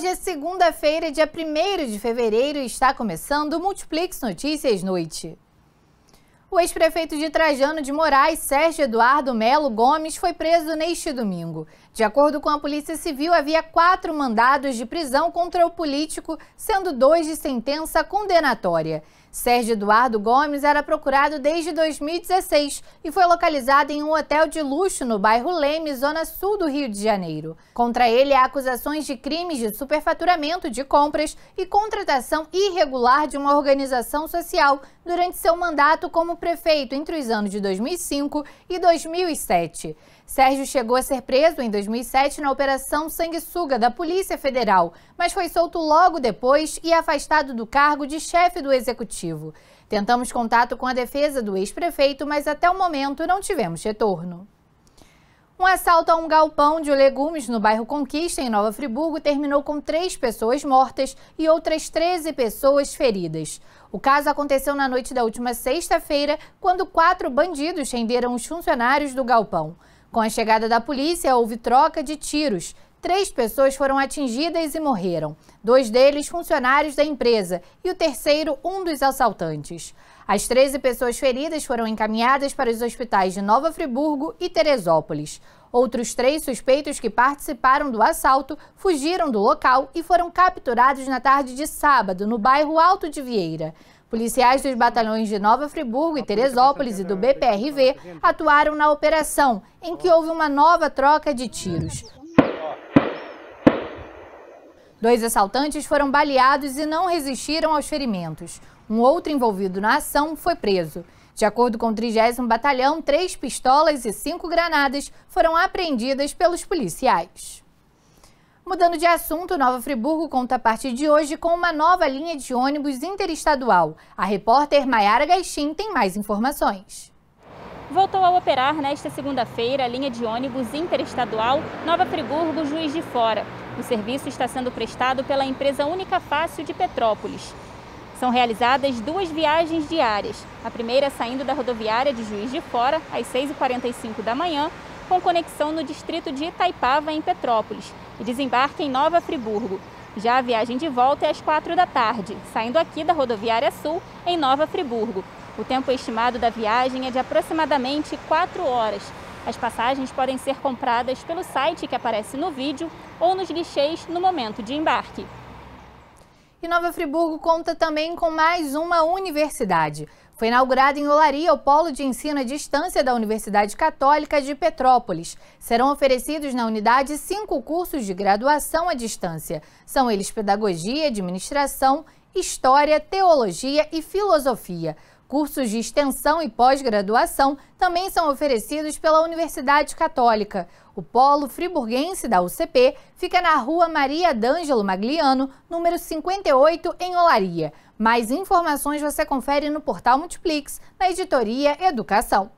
Hoje é segunda-feira, dia 1 de fevereiro, e está começando o Multiplex Notícias Noite. O ex-prefeito de Trajano de Moraes, Sérgio Eduardo Melo Gomes, foi preso neste domingo. De acordo com a Polícia Civil, havia quatro mandados de prisão contra o político, sendo dois de sentença condenatória. Sérgio Eduardo Gomes era procurado desde 2016 e foi localizado em um hotel de luxo no bairro Leme, zona sul do Rio de Janeiro. Contra ele há acusações de crimes de superfaturamento de compras e contratação irregular de uma organização social durante seu mandato como prefeito entre os anos de 2005 e 2007. Sérgio chegou a ser preso em 2007 na Operação Sanguessuga da Polícia Federal, mas foi solto logo depois e afastado do cargo de chefe do executivo. Tentamos contato com a defesa do ex-prefeito, mas até o momento não tivemos retorno. Um assalto a um galpão de legumes no bairro Conquista, em Nova Friburgo, terminou com três pessoas mortas e outras 13 pessoas feridas. O caso aconteceu na noite da última sexta-feira, quando quatro bandidos renderam os funcionários do galpão. Com a chegada da polícia, houve troca de tiros. Três pessoas foram atingidas e morreram. Dois deles funcionários da empresa e o terceiro, um dos assaltantes. As 13 pessoas feridas foram encaminhadas para os hospitais de Nova Friburgo e Teresópolis. Outros três suspeitos que participaram do assalto fugiram do local e foram capturados na tarde de sábado, no bairro Alto de Vieira. Policiais dos batalhões de Nova Friburgo e Teresópolis e do BPRV atuaram na operação, em que houve uma nova troca de tiros. Dois assaltantes foram baleados e não resistiram aos ferimentos. Um outro envolvido na ação foi preso. De acordo com o 30 Batalhão, três pistolas e cinco granadas foram apreendidas pelos policiais. Mudando de assunto, Nova Friburgo conta a partir de hoje com uma nova linha de ônibus interestadual. A repórter Maiara Gaixin tem mais informações. Voltou a operar nesta segunda-feira a linha de ônibus interestadual Nova Friburgo Juiz de Fora. O serviço está sendo prestado pela empresa Única Fácil de Petrópolis. São realizadas duas viagens diárias. A primeira saindo da rodoviária de Juiz de Fora às 6h45 da manhã com conexão no distrito de Itaipava, em Petrópolis, e desembarque em Nova Friburgo. Já a viagem de volta é às quatro da tarde, saindo aqui da rodoviária Sul, em Nova Friburgo. O tempo estimado da viagem é de aproximadamente quatro horas. As passagens podem ser compradas pelo site que aparece no vídeo ou nos guichês no momento de embarque. E Nova Friburgo conta também com mais uma universidade. Foi inaugurado em Olaria o Polo de Ensino à Distância da Universidade Católica de Petrópolis. Serão oferecidos na unidade cinco cursos de graduação à distância. São eles Pedagogia, Administração, História, Teologia e Filosofia. Cursos de extensão e pós-graduação também são oferecidos pela Universidade Católica. O Polo Friburguense da UCP fica na rua Maria D'Ângelo Magliano, número 58, em Olaria. Mais informações você confere no portal Multiplix, na editoria Educação.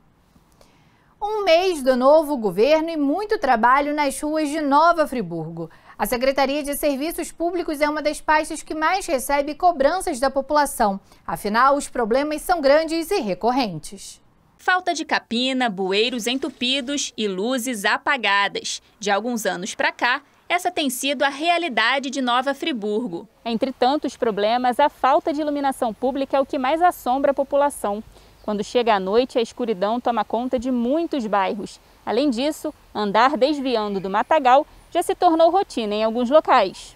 Um mês do novo governo e muito trabalho nas ruas de Nova Friburgo. A Secretaria de Serviços Públicos é uma das pastas que mais recebe cobranças da população. Afinal, os problemas são grandes e recorrentes. Falta de capina, bueiros entupidos e luzes apagadas. De alguns anos para cá, essa tem sido a realidade de Nova Friburgo. Entre tantos problemas, a falta de iluminação pública é o que mais assombra a população. Quando chega a noite, a escuridão toma conta de muitos bairros. Além disso, andar desviando do matagal já se tornou rotina em alguns locais.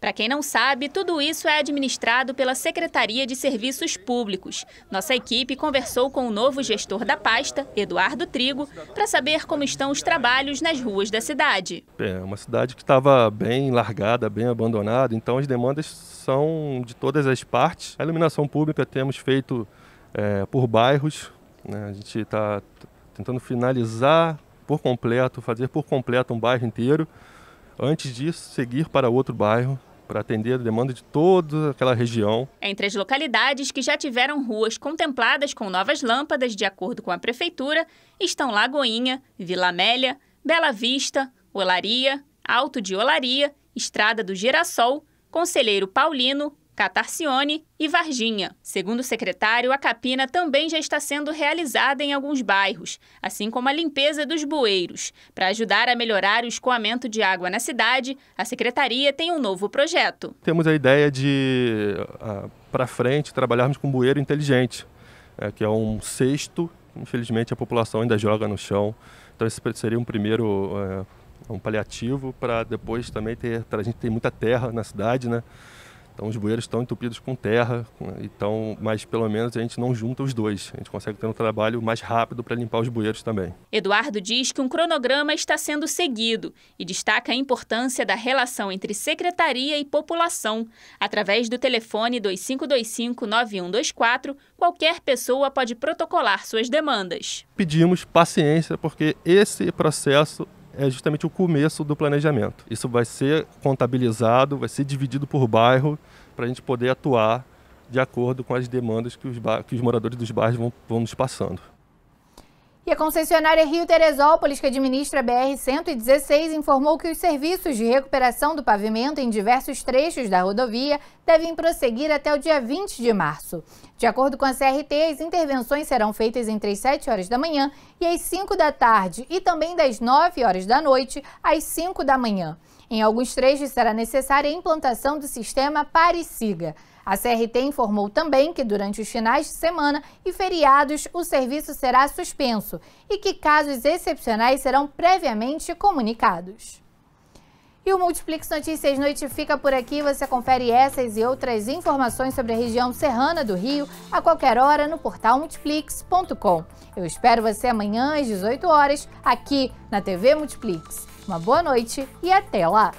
Para quem não sabe, tudo isso é administrado pela Secretaria de Serviços Públicos. Nossa equipe conversou com o novo gestor da pasta, Eduardo Trigo, para saber como estão os trabalhos nas ruas da cidade. É, é uma cidade que estava bem largada, bem abandonada, então as demandas são de todas as partes. A iluminação pública temos feito é, por bairros, né? a gente está tentando finalizar por completo, fazer por completo um bairro inteiro antes disso seguir para outro bairro para atender a demanda de toda aquela região. É entre as localidades que já tiveram ruas contempladas com novas lâmpadas, de acordo com a prefeitura, estão Lagoinha, Vila Amélia, Bela Vista, Olaria, Alto de Olaria, Estrada do Girassol, Conselheiro Paulino, Catarcione e Varginha. Segundo o secretário, a capina também já está sendo realizada em alguns bairros, assim como a limpeza dos bueiros. Para ajudar a melhorar o escoamento de água na cidade, a secretaria tem um novo projeto. Temos a ideia de, ah, para frente, trabalharmos com bueiro inteligente, é, que é um cesto. Infelizmente, a população ainda joga no chão. Então, esse seria um primeiro é, um paliativo para depois também ter. A gente tem muita terra na cidade, né? Então os bueiros estão entupidos com terra, então, mas pelo menos a gente não junta os dois. A gente consegue ter um trabalho mais rápido para limpar os bueiros também. Eduardo diz que um cronograma está sendo seguido e destaca a importância da relação entre secretaria e população. Através do telefone 2525-9124, qualquer pessoa pode protocolar suas demandas. Pedimos paciência, porque esse processo é justamente o começo do planejamento. Isso vai ser contabilizado, vai ser dividido por bairro para a gente poder atuar de acordo com as demandas que os, que os moradores dos bairros vão, vão nos passando. E a concessionária Rio Teresópolis, que administra a BR-116, informou que os serviços de recuperação do pavimento em diversos trechos da rodovia devem prosseguir até o dia 20 de março. De acordo com a CRT, as intervenções serão feitas entre as 7 horas da manhã e as 5 da tarde e também das 9 horas da noite às 5 da manhã. Em alguns trechos será necessária a implantação do sistema Parisiga. A CRT informou também que durante os finais de semana e feriados o serviço será suspenso e que casos excepcionais serão previamente comunicados. E o Multiplix Notícias Noite fica por aqui. Você confere essas e outras informações sobre a região serrana do Rio a qualquer hora no portal multiplix.com. Eu espero você amanhã às 18 horas aqui na TV Multiplix uma boa noite e até lá!